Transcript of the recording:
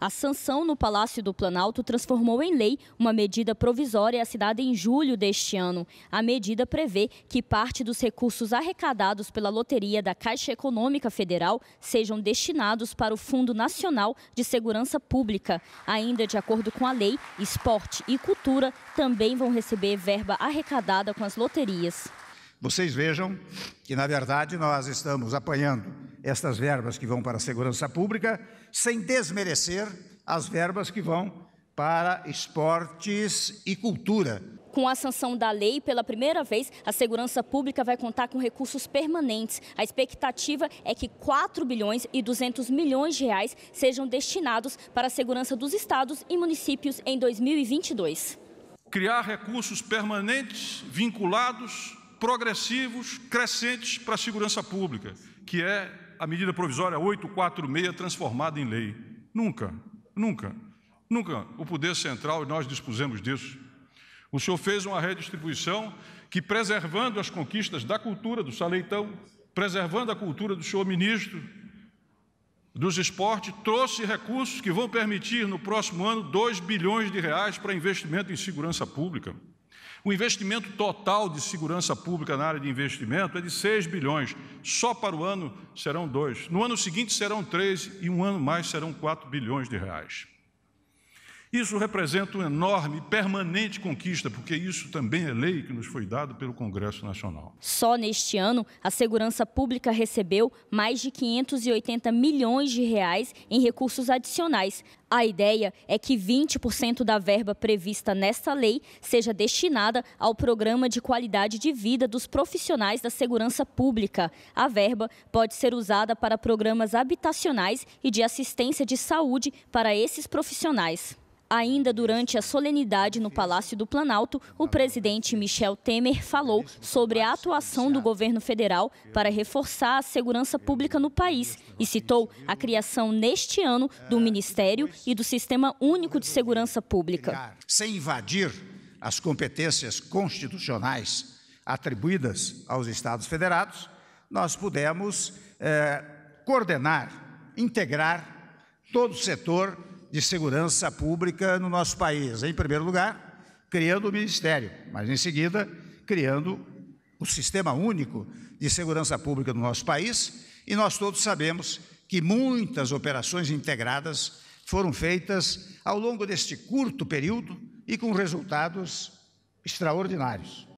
A sanção no Palácio do Planalto transformou em lei uma medida provisória assinada em julho deste ano. A medida prevê que parte dos recursos arrecadados pela loteria da Caixa Econômica Federal sejam destinados para o Fundo Nacional de Segurança Pública. Ainda de acordo com a lei, esporte e cultura também vão receber verba arrecadada com as loterias. Vocês vejam que, na verdade, nós estamos apanhando estas verbas que vão para a segurança pública, sem desmerecer as verbas que vão para esportes e cultura. Com a sanção da lei, pela primeira vez, a segurança pública vai contar com recursos permanentes. A expectativa é que 4 bilhões e 200 milhões de reais sejam destinados para a segurança dos estados e municípios em 2022. Criar recursos permanentes, vinculados, progressivos, crescentes para a segurança pública, que é a medida provisória 846 transformada em lei. Nunca, nunca, nunca o poder central, e nós dispusemos disso. O senhor fez uma redistribuição que, preservando as conquistas da cultura do Saleitão, preservando a cultura do senhor ministro, dos esportes trouxe recursos que vão permitir no próximo ano 2 bilhões de reais para investimento em segurança pública. O investimento total de segurança pública na área de investimento é de 6 bilhões, só para o ano serão 2. No ano seguinte serão 3 e um ano mais serão 4 bilhões de reais. Isso representa uma enorme e permanente conquista, porque isso também é lei que nos foi dado pelo Congresso Nacional. Só neste ano, a segurança pública recebeu mais de 580 milhões de reais em recursos adicionais. A ideia é que 20% da verba prevista nesta lei seja destinada ao programa de qualidade de vida dos profissionais da segurança pública. A verba pode ser usada para programas habitacionais e de assistência de saúde para esses profissionais. Ainda durante a solenidade no Palácio do Planalto, o presidente Michel Temer falou sobre a atuação do governo federal para reforçar a segurança pública no país e citou a criação neste ano do Ministério e do Sistema Único de Segurança Pública. Sem invadir as competências constitucionais atribuídas aos Estados federados, nós pudemos eh, coordenar, integrar todo o setor de segurança pública no nosso país. Em primeiro lugar, criando o Ministério, mas em seguida, criando o Sistema Único de Segurança Pública no nosso país. E nós todos sabemos que muitas operações integradas foram feitas ao longo deste curto período e com resultados extraordinários.